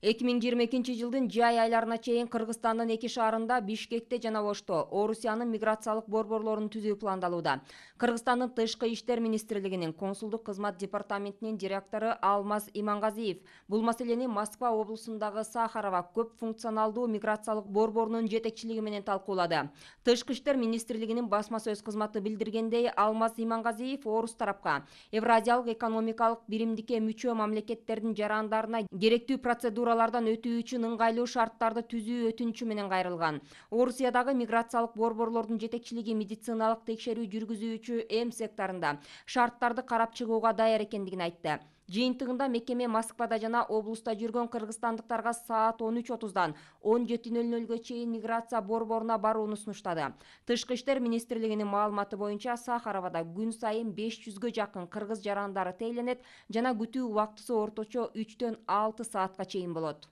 эки миң жыйырма экинчи жылдын жай айларына чейин кыргызстандын эки шаарында бишкекте жана ошто орусиянын миграциялык борборлорун түзүү пландалууда кыргызстандын тышкы иштер министрлигинин консулдук кызмат департаментинин директору алмаз имангазиев бул маселени москва облусундагы сахарова көп функционалдуу миграциялык борборунун жетекчилиги менен талкуулады тышкы иштер министрлигинин басма сөз кызматы билдиргендей алмаз имангазиев орус тарапка евразиялык экономикалык биримдикке мүчө мамлекеттердин жарандарына керектүү процедура процедуралардан өтүү үчүн ыңгайлуу шарттарды түзүү өтүнүчү менен кайрылган орусиядагы миграциялык борборлордун жетекчилиги медициналык текшерүү жүргүзүүчү м секторунда шарттарды карап чыгууга даяр экендигин айтты жыйынтыгында мекеме москвада жана облуста жүргөн кыргызстандыктарга саат он үч отуздан он жети нөл нөлгө чейин миграция борборуна барууну сунуштады тышкы иштер министрлигинин маалыматы боюнча сахаровада күн сайын беш жүзгө жакын кыргыз жарандары тейленет жана күтүү убактысы орточо үчтөн алты саатка чейин болот